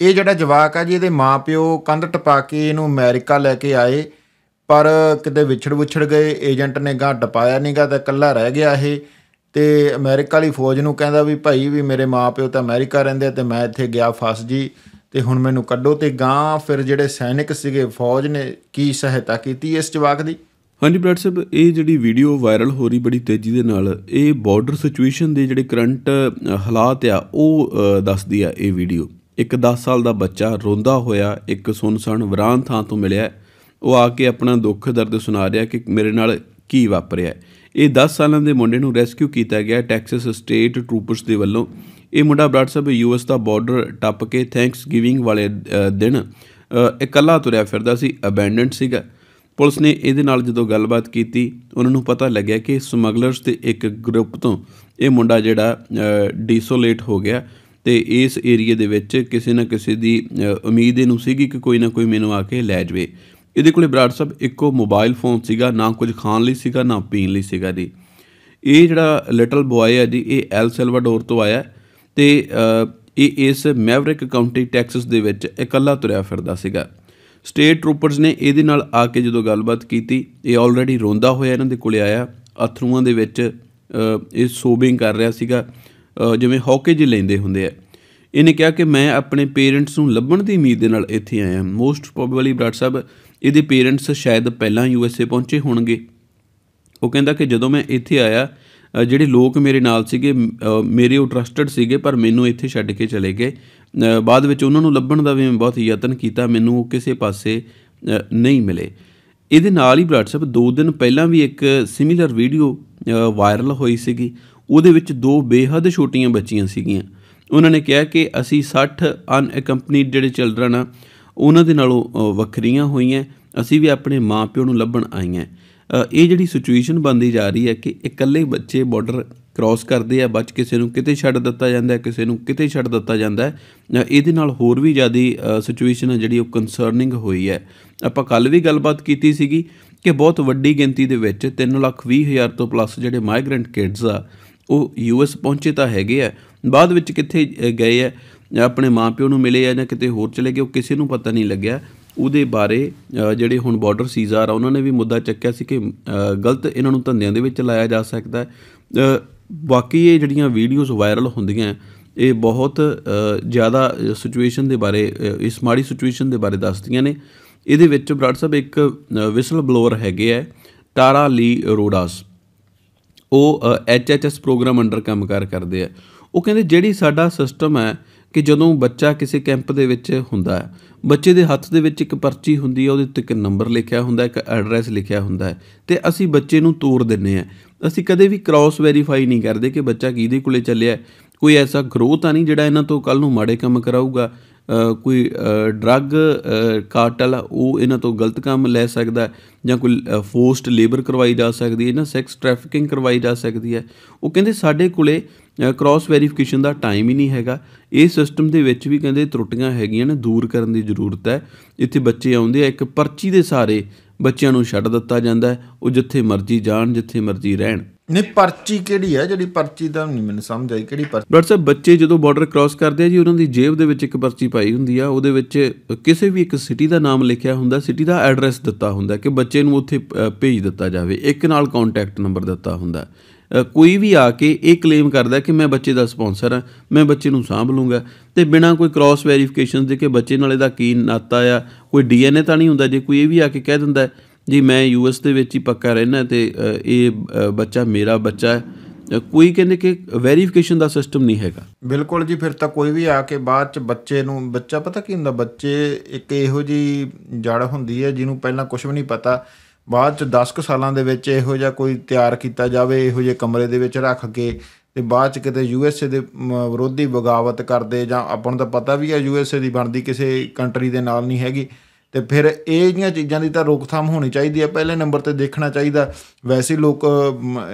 ਇਹ ਜਿਹੜਾ ਜਵਾਕ ਆ ਜੀ ਇਹਦੇ ਮਾਪਿਓ ਕੰਧ ਟਪਾ ਕੇ ਇਹਨੂੰ ਅਮਰੀਕਾ ਲੈ ਕੇ ਆਏ ਪਰ ਕਿਤੇ ਵਿਛੜ ਵਿਛੜ ਗਏ ਏਜੰਟ ਨੇ ਗਾਂ ਪਾਇਆ ਨਹੀਂਗਾ ਤਾਂ ਇਕੱਲਾ ਰਹਿ ਗਿਆ ਇਹ ਤੇ ਅਮਰੀਕਾ ਵਾਲੀ ਫੌਜ ਨੂੰ ਕਹਿੰਦਾ ਵੀ ਭਾਈ ਵੀ ਮੇਰੇ ਮਾਪਿਓ ਤਾਂ ਅਮਰੀਕਾ ਰਹਿੰਦੇ ਤੇ ਮੈਂ ਇੱਥੇ ਗਿਆ ਫਸ ਜੀ ਤੇ ਹੁਣ ਮੈਨੂੰ ਕੱਢੋ ਤੇ ਗਾਂ ਫਿਰ ਜਿਹੜੇ ਸੈਨਿਕ ਸੀਗੇ ਫੌਜ ਨੇ ਕੀ ਸਹਾਇਤਾ ਕੀਤੀ ਇਸ ਜਵਾਕ ਦੀ ਹਾਂਜੀ ਬ੍ਰੈਡ ਸਾਹਿਬ ਇਹ ਜਿਹੜੀ ਵੀਡੀਓ ਵਾਇਰਲ ਹੋ ਰਹੀ ਬੜੀ ਤੇਜ਼ੀ ਦੇ ਨਾਲ ਇਹ ਬਾਰਡਰ ਸਿਚੁਏਸ਼ਨ ਦੇ ਜਿਹੜੇ ਕਰੰਟ ਹਾਲਾਤ ਆ ਉਹ ਦੱਸਦੀ ਆ ਇਹ ਵੀਡੀਓ ਇੱਕ 10 ਸਾਲ ਦਾ ਬੱਚਾ ਰੋਂਦਾ ਹੋਇਆ ਇੱਕ ਸੁੰਨਸਣ ਵਿਰਾਨ ਥਾਂ ਤੋਂ ਮਿਲਿਆ ਉਹ ਆ ਕੇ ਆਪਣਾ ਦੁੱਖ ਦਰਦ ਸੁਣਾ ਰਿਹਾ ਕਿ ਮੇਰੇ ਨਾਲ ਕੀ ਵਾਪਰਿਆ ਇਹ 10 ਸਾਲਾਂ ਦੇ ਮੁੰਡੇ ਨੂੰ ਰੈਸਕਿਊ ਕੀਤਾ ਗਿਆ ਟੈਕਸਸ ਸਟੇਟ ਟਰੂਪਰਸ ਦੇ ਵੱਲੋਂ ਇਹ ਮੁੰਡਾ ਬਰਾੜ ਯੂ ਐਸ ਦਾ ਬਾਰਡਰ ਟੱਪ ਕੇ ਥੈਂਕਸ ਗਿਵਿੰਗ ਵਾਲੇ ਦਿਨ ਇਕੱਲਾ ਤੁਰਿਆ ਫਿਰਦਾ ਸੀ ਅਬੈਂਡਨਡ ਸੀਗਾ ਪੁਲਿਸ ਨੇ ਇਹਦੇ ਨਾਲ ਜਦੋਂ ਗੱਲਬਾਤ ਕੀਤੀ ਉਹਨਾਂ ਨੂੰ ਪਤਾ ਲੱਗਿਆ ਕਿ ਸਮਗਲਰਸ ਦੇ ਇੱਕ ਗਰੁੱਪ ਤੋਂ ਇਹ ਮੁੰਡਾ ਜਿਹੜਾ ਡੀਸੋਲੇਟ ਹੋ ਗਿਆ ਤੇ ਇਸ ਏਰੀਆ ਦੇ ਵਿੱਚ ਕਿਸੇ ਨਾ ਕਿਸੇ ਦੀ ਉਮੀਦ ਇਹਨੂੰ ਸੀਗੀ ਕਿ ਕੋਈ ਨਾ ਕੋਈ ਮੈਨੂੰ ਆ ਕੇ ਲੈ ਜਾਵੇ ਇਹਦੇ ਕੋਲੇ ਬਰਾੜ ਸਾਹਿਬ ਇੱਕੋ ਮੋਬਾਈਲ ਫੋਨ ਸੀਗਾ ਨਾ ਕੁਝ ਖਾਣ ਲਈ ਸੀਗਾ ਨਾ ਪੀਣ ਲਈ ਸੀਗਾ ਜੀ ਇਹ ਜਿਹੜਾ ਲਿਟਲ ਬੋਏ ਹੈ ਜੀ ਇਹ ਐਲ ਸੈਲਵਾਡੋਰ ਤੋਂ ਆਇਆ ਤੇ ਇਹ ਇਸ ਮੈਵਰਿਕ ਕਾਉਂਟੀ ਟੈਕਸਸ ਦੇ ਵਿੱਚ ਇਕੱਲਾ ਤੁਰਿਆ ਫਿਰਦਾ ਸੀਗਾ ਸਟੇਟ ਟਰੂਪਰਸ ਨੇ ਇਹਦੇ ਨਾਲ ਆ ਕੇ ਜਦੋਂ ਗੱਲਬਾਤ ਕੀਤੀ ਇਹ ਆਲਰੇਡੀ ਰੋਂਦਾ ਹੋਇਆ ਇਹਨਾਂ ਦੇ ਕੋਲੇ ਆਇਆ ਅਥਰੂਆਂ ਦੇ ਵਿੱਚ ਇਹ ਸੋਬਿੰਗ ਕਰ ਰਿਹਾ ਸੀਗਾ ਜਿਵੇਂ ਹੌਕੇ ਜੀ ਲੈਂਦੇ ਹੁੰਦੇ ਆ ਇਹਨੇ ਕਿਹਾ ਕਿ ਮੈਂ ਆਪਣੇ ਪੇਰੈਂਟਸ ਨੂੰ ਲੱਭਣ ਦੀ ਉਮੀਦ ਦੇ ਨਾਲ ਇੱਥੇ ਆਇਆ ਮੋਸਟ ਪ੍ਰੋਬਬਲੀ ਬ੍ਰਾਟ ਸਾਹਿਬ ਇਹਦੇ ਪੇਰੈਂਟਸ ਸ਼ਾਇਦ ਪਹਿਲਾਂ ਯੂ ਐਸ ਏ ਪਹੁੰਚੇ ਹੋਣਗੇ ਉਹ ਕਹਿੰਦਾ ਕਿ ਜਦੋਂ ਮੈਂ ਇੱਥੇ ਆਇਆ ਜਿਹੜੇ ਲੋਕ ਮੇਰੇ ਨਾਲ ਸੀਗੇ ਮੇਰੇ ਉਹ ਟਰਸਟਡ ਸੀਗੇ ਪਰ ਮੈਨੂੰ ਇੱਥੇ ਛੱਡ ਕੇ ਚਲੇ ਗਏ ਬਾਅਦ ਵਿੱਚ ਉਹਨਾਂ ਨੂੰ ਲੱਭਣ ਦਾ ਵੀ ਮੈਂ ਬਹੁਤ ਯਤਨ ਕੀਤਾ ਮੈਨੂੰ ਉਹ ਕਿਸੇ ਪਾਸੇ ਨਹੀਂ ਮਿਲੇ ਇਹਦੇ ਨਾਲ ਹੀ ਬ੍ਰਾਟ ਸਾਹਿਬ 2 ਦਿਨ ਪਹਿਲਾਂ ਵੀ ਇੱਕ ਸਿਮਿਲਰ ਵੀਡੀਓ ਵਾਇਰਲ ਹੋਈ ਸੀਗੀ ਉਹਦੇ ਵਿੱਚ ਦੋ ਬੇਹੱਦ ਛੋਟੀਆਂ ਬੱਚੀਆਂ ਸੀਗੀਆਂ ਉਹਨਾਂ ਨੇ ਕਿਹਾ ਕਿ ਅਸੀਂ 60 ਅਨਅਕੰਪਨੀਡ ਜਿਹੜੇ ਚਿਲਡਰਨ ਆ ਉਹਨਾਂ ਦੇ ਨਾਲੋਂ ਵੱਖਰੀਆਂ ਹੋਈਆਂ ਅਸੀਂ ਵੀ ਆਪਣੇ ਮਾਪਿਓ ਨੂੰ ਲੱਭਣ ਆਈਆਂ ਇਹ ਜਿਹੜੀ ਸਿਚੁਏਸ਼ਨ ਬਣਦੀ ਜਾ ਰਹੀ ਹੈ ਕਿ ਇਕੱਲੇ ਬੱਚੇ ਬਾਰਡਰ ਕ੍ਰਾਸ ਕਰਦੇ ਆ ਬੱਚ ਕਿਸੇ ਨੂੰ ਕਿਤੇ ਛੱਡ ਦਿੱਤਾ ਜਾਂਦਾ ਹੈ ਕਿਸੇ ਨੂੰ ਕਿਤੇ ਛੱਡ ਦਿੱਤਾ ਜਾਂਦਾ ਹੈ ਇਹਦੇ ਨਾਲ ਹੋਰ ਵੀ ਜ਼ਿਆਦਾ ਸਿਚੁਏਸ਼ਨ ਜਿਹੜੀ ਉਹ ਕਨਸਰਨਿੰਗ ਹੋਈ ਹੈ ਆਪਾਂ ਕੱਲ ਵੀ ਗੱਲਬਾਤ ਕੀਤੀ ਸੀਗੀ ਕਿ ਬਹੁਤ ਵੱਡੀ ਗਿਣਤੀ ਦੇ ਵਿੱਚ 3 ਲੱਖ 20 ਹਜ਼ਾਰ ਤੋਂ ਪਲੱਸ ਜਿਹੜੇ ਮਾਈਗ੍ਰੈਂਟ ਕਿਡਸ ਆ ਉਹ ਯੂਐਸ ਪਹੁੰਚੇ ਤਾਂ ਹੈਗੇ ਆ ਬਾਅਦ ਵਿੱਚ ਕਿੱਥੇ ਗਏ ਆ ਆਪਣੇ ਮਾਪਿਓ ਨੂੰ ਮਿਲੇ ਆ ਜਾਂ ਕਿਤੇ ਹੋਰ ਚਲੇ ਗਏ ਉਹ ਕਿਸੇ ਨੂੰ ਪਤਾ ਨਹੀਂ ਲੱਗਿਆ ਉਹਦੇ ਬਾਰੇ ਜਿਹੜੇ ਹੁਣ ਬਾਰਡਰ ਸੀਜ਼ਰ ਆ ਉਹਨਾਂ ਨੇ ਵੀ ਮੁੱਦਾ ਚੱਕਿਆ ਸੀ ਕਿ ਗਲਤ ਇਹਨਾਂ ਨੂੰ ਧੰਦਿਆਂ ਦੇ ਵਿੱਚ ਲਾਇਆ ਜਾ ਸਕਦਾ ਬਾਕੀ ਇਹ ਜਿਹੜੀਆਂ ਵੀਡੀਓਜ਼ ਵਾਇਰਲ ਹੁੰਦੀਆਂ ਇਹ ਬਹੁਤ ਜ਼ਿਆਦਾ ਸਿਚੁਏਸ਼ਨ ਦੇ ਬਾਰੇ ਇਸ ਮਾੜੀ ਸਿਚੁਏਸ਼ਨ ਦੇ ਬਾਰੇ ਦੱਸਦੀਆਂ ਨੇ ਇਹਦੇ ਵਿੱਚ ਬਰਾੜ ਸਾਹਿਬ ਇੱਕ ਵਿਸਲ ਬਲੋਅਰ ਹੈਗੇ ਆ ਤਾਰਾ ਲੀ ਰੋਡਾਸ ਉਹ H H S program under ਕੰਮ ਕਰ ਕਰਦੇ ਆ ਉਹ ਕਹਿੰਦੇ ਜਿਹੜੀ ਸਾਡਾ ਸਿਸਟਮ ਹੈ ਕਿ ਜਦੋਂ ਬੱਚਾ ਕਿਸੇ ਕੈਂਪ ਦੇ ਵਿੱਚ ਹੁੰਦਾ ਹੈ ਬੱਚੇ ਦੇ ਹੱਥ ਦੇ ਵਿੱਚ ਇੱਕ ਪਰਚੀ ਹੁੰਦੀ ਹੈ ਉਹਦੇ ਉੱਤੇ ਇੱਕ ਨੰਬਰ ਲਿਖਿਆ ਹੁੰਦਾ ਇੱਕ ਐਡਰੈਸ ਲਿਖਿਆ ਹੁੰਦਾ ਹੈ ਤੇ ਅਸੀਂ ਬੱਚੇ ਨੂੰ ਤੋਰ ਦਿੰਨੇ ਆ ਅਸੀਂ ਕਦੇ ਵੀ ਕ੍ਰਾਸ ਵੈਰੀਫਾਈ ਨਹੀਂ ਕਰਦੇ ਕਿ ਬੱਚਾ ਕਿਹਦੇ ਕੋਲੇ ਚੱਲਿਆ ਕੋਈ ਐਸਾ ਗਰੋਥ ਤਾਂ ਨਹੀਂ ਜਿਹੜਾ ਇਹਨਾਂ ਤੋਂ ਕੱਲ ਨੂੰ ਮਾੜੇ ਕੰਮ ਕਰਾਊਗਾ ਕੋਈ ਡਰੱਗ ਕਾਰਟਲ ਉਹ ਇਹਨਾਂ ਤੋਂ ਗਲਤ ਕੰਮ ਲੈ ਸਕਦਾ ਜਾਂ ਕੋਈ ਫੋਰਸਡ ਲੇਬਰ ਕਰਵਾਈ ਜਾ ਸਕਦੀ ਹੈ ਨਾ ਸੈਕਸ ਟ੍ਰੈਫਿਕਿੰਗ ਕਰਵਾਈ ਜਾ ਸਕਦੀ ਹੈ ਉਹ ਕਹਿੰਦੇ ਸਾਡੇ ਕੋਲੇ ਕ੍ਰਾਸ ਵੈਰੀਫਿਕੇਸ਼ਨ ਦਾ ਟਾਈਮ ਹੀ ਨਹੀਂ ਹੈਗਾ ਇਹ ਸਿਸਟਮ ਦੇ ਵਿੱਚ ਵੀ ਕਹਿੰਦੇ ਤਰੁੱਟੀਆਂ ਹੈਗੀਆਂ ਨੇ ਦੂਰ ਕਰਨ ਦੀ ਜ਼ਰੂਰਤ ਹੈ ਇੱਥੇ ਬੱਚੇ ਆਉਂਦੇ ਆ ਇੱਕ ਪਰਚੀ ਦੇ ਸਾਰੇ ਬੱਚਿਆਂ ਨੂੰ ਛੱਡ ਦਿੱਤਾ ਜਾਂਦਾ ਉਹ ਜਿੱਥੇ ਮਰਜ਼ੀ ਜਾਣ ਜਿੱਥੇ ਮਰਜ਼ੀ ਰਹਿਣ ਨੇ ਪਰਚੀ ਕਿਹੜੀ ਹੈ ਜਿਹੜੀ ਪਰਚੀ ਦਾ ਨਹੀਂ ਮੈਨੂੰ ਸਮਝ ਆਈ ਕਿਹੜੀ ਪਰਚੀ ਬਟ ਸਰ ਬੱਚੇ ਜਦੋਂ ਬਾਰਡਰ ਕ੍ਰਾਸ ਕਰਦੇ ਆ ਜੀ ਉਹਨਾਂ ਦੀ ਜੇਬ ਦੇ ਵਿੱਚ ਇੱਕ ਪਰਚੀ ਪਾਈ ਹੁੰਦੀ ਆ ਉਹਦੇ ਵਿੱਚ ਕਿਸੇ ਵੀ ਇੱਕ ਸਿਟੀ ਦਾ ਨਾਮ ਲਿਖਿਆ ਹੁੰਦਾ ਸਿਟੀ ਦਾ ਐਡਰੈਸ ਦਿੱਤਾ ਹੁੰਦਾ ਕਿ ਬੱਚੇ ਨੂੰ ਉੱਥੇ ਭੇਜ ਦਿੱਤਾ ਜਾਵੇ ਇੱਕ ਨਾਲ ਕੰਟੈਕਟ ਨੰਬਰ ਦਿੱਤਾ ਹੁੰਦਾ ਕੋਈ ਵੀ ਆ ਕੇ ਇਹ ਕਲੇਮ ਕਰਦਾ ਕਿ ਮੈਂ ਬੱਚੇ ਦਾ ਸਪਾਂਸਰ ਹਾਂ ਮੈਂ ਬੱਚੇ ਨੂੰ ਸਾਂਭ ਲੂੰਗਾ ਤੇ ਬਿਨਾਂ ਕੋਈ ਕ੍ਰਾਸ ਵੈਰੀਫਿਕੇਸ਼ਨ ਦੇ ਕਿ ਬੱਚੇ ਨਾਲ ਇਹਦਾ ਕੀ ਨਾਤਾ ਆ ਕੋਈ ਡੀਐਨਏ ਤਾਂ ਨਹੀਂ ਹੁੰਦਾ ਜੇ ਕੋਈ ਇਹ ਵੀ ਆ ਕੇ ਕਹਿ ਦਿੰਦਾ ਜੀ ਮੈਂ ਯੂਐਸ ਦੇ ਵਿੱਚ ਹੀ ਪੱਕਾ ਰਹਿਣਾ ਤੇ ਇਹ ਬੱਚਾ ਮੇਰਾ ਬੱਚਾ ਹੈ ਕੋਈ ਕਹਿੰਦੇ ਕਿ ਵੈਰੀਫਿਕੇਸ਼ਨ ਦਾ ਸਿਸਟਮ ਨਹੀਂ ਹੈਗਾ ਬਿਲਕੁਲ ਜੀ ਫਿਰ ਤਾਂ ਕੋਈ ਵੀ ਆ ਕੇ ਬਾਅਦ ਚ ਬੱਚੇ ਨੂੰ ਬੱਚਾ ਪਤਾ ਕੀ ਹੁੰਦਾ ਬੱਚੇ ਇੱਕ ਇਹੋ ਜੀ ਜੜ ਹੁੰਦੀ ਹੈ ਜਿਹਨੂੰ ਪਹਿਲਾਂ ਕੁਝ ਵੀ ਨਹੀਂ ਪਤਾ ਬਾਅਦ ਚ 10 ਕੁ ਸਾਲਾਂ ਦੇ ਵਿੱਚ ਇਹੋ ਜਿਹਾ ਕੋਈ ਤਿਆਰ ਕੀਤਾ ਜਾਵੇ ਇਹੋ ਜਿਹੇ ਕਮਰੇ ਦੇ ਵਿੱਚ ਰੱਖ ਕੇ ਤੇ ਬਾਅਦ ਚ ਕਿਤੇ ਯੂਐਸਏ ਦੇ ਵਿਰੋਧੀ ਬਗਾਵਤ ਕਰਦੇ ਜਾਂ ਆਪਾਂ ਨੂੰ ਤਾਂ ਪਤਾ ਵੀ ਹੈ ਯੂਐਸਏ ਦੀ ਬਣਦੀ ਕਿਸੇ ਕੰਟਰੀ ਦੇ ਨਾਲ ਨਹੀਂ ਹੈਗੀ ਤੇ ਫਿਰ ਇਹ ਜਿਹੜੀਆਂ ਚੀਜ਼ਾਂ ਦੀ ਤਾਂ ਰੋਕਥਾਮ ਹੋਣੀ ਚਾਹੀਦੀ ਹੈ ਪਹਿਲੇ ਨੰਬਰ ਤੇ ਦੇਖਣਾ ਚਾਹੀਦਾ ਵੈਸੇ ਲੋਕ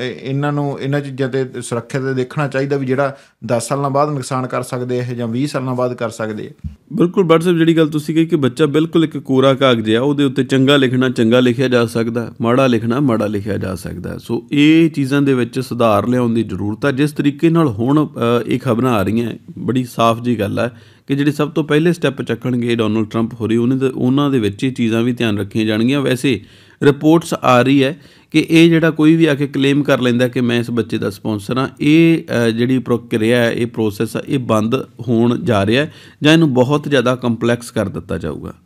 ਇਹਨਾਂ ਨੂੰ ਇਹਨਾਂ ਚੀਜ਼ਾਂ ਤੇ ਸੁਰੱਖਿਆ ਤੇ ਦੇਖਣਾ ਚਾਹੀਦਾ ਵੀ ਜਿਹੜਾ 10 ਸਾਲਾਂ ਬਾਅਦ ਨੁਕਸਾਨ ਕਰ ਸਕਦੇ ਇਹ ਜਾਂ 20 ਸਾਲਾਂ ਬਾਅਦ ਕਰ ਸਕਦੇ ਬਿਲਕੁਲ ਵਟਸਐਪ ਸਾਹਿਬ ਜਿਹੜੀ ਗੱਲ ਤੁਸੀਂ ਕਹੀ ਕਿ ਬੱਚਾ ਬਿਲਕੁਲ ਇੱਕ ਕੋਰਾ ਕਾਗਜ਼ ਹੈ ਉਹਦੇ ਉੱਤੇ ਚੰਗਾ ਲਿਖਣਾ ਚੰਗਾ ਲਿਖਿਆ ਜਾ ਸਕਦਾ ਮਾੜਾ ਲਿਖਣਾ ਮਾੜਾ ਲਿਖਿਆ ਜਾ ਸਕਦਾ ਸੋ ਇਹ ਚੀਜ਼ਾਂ ਦੇ ਵਿੱਚ ਸੁਧਾਰ ਲਿਆਉਣ ਦੀ ਜ਼ਰੂਰਤ ਹੈ ਜਿਸ ਤਰੀਕੇ ਨਾਲ ਹੁਣ ਇਹ ਖਬਰਾਂ ਆ ਰਹੀਆਂ ਬੜੀ ਸਾਫ਼ ਜੀ ਗੱਲ ਹੈ ਕਿ ਜਿਹੜੇ ਸਭ ਤੋਂ ਪਹਿਲੇ ਸਟੈਪ ਚੱਕਣਗੇ ਡੋਨਲਡ ਟਰੰਪ ਹੋਰੀ ਉਹਨਾਂ ਦੇ ਉਹਨਾਂ ਦੇ ਵਿੱਚ ਇਹ ਚੀਜ਼ਾਂ ਵੀ ਧਿਆਨ ਰੱਖੀਆਂ ਜਾਣਗੀਆਂ ਵੈਸੇ ਰਿਪੋਰਟਸ ਆ ਰਹੀ ਹੈ ਕਿ ਇਹ ਜਿਹੜਾ ਕੋਈ ਵੀ ਆ ਕੇ ਕਲੇਮ ਕਰ ਲੈਂਦਾ ਕਿ ਮੈਂ ਇਸ ਬੱਚੇ ਦਾ ਸਪਾਂਸਰ ਹਾਂ ਇਹ ਜਿਹੜੀ ਪ੍ਰਕਿਰਿਆ ਹੈ ਇਹ ਪ੍ਰੋਸੈਸ ਇਹ ਬੰਦ ਹੋਣ ਜਾ ਰਿਹਾ ਹੈ ਜਾਂ ਇਹਨੂੰ ਬਹੁਤ ਜ਼ਿਆਦਾ ਕੰਪਲੈਕਸ ਕਰ ਦਿੱਤਾ ਜਾਊਗਾ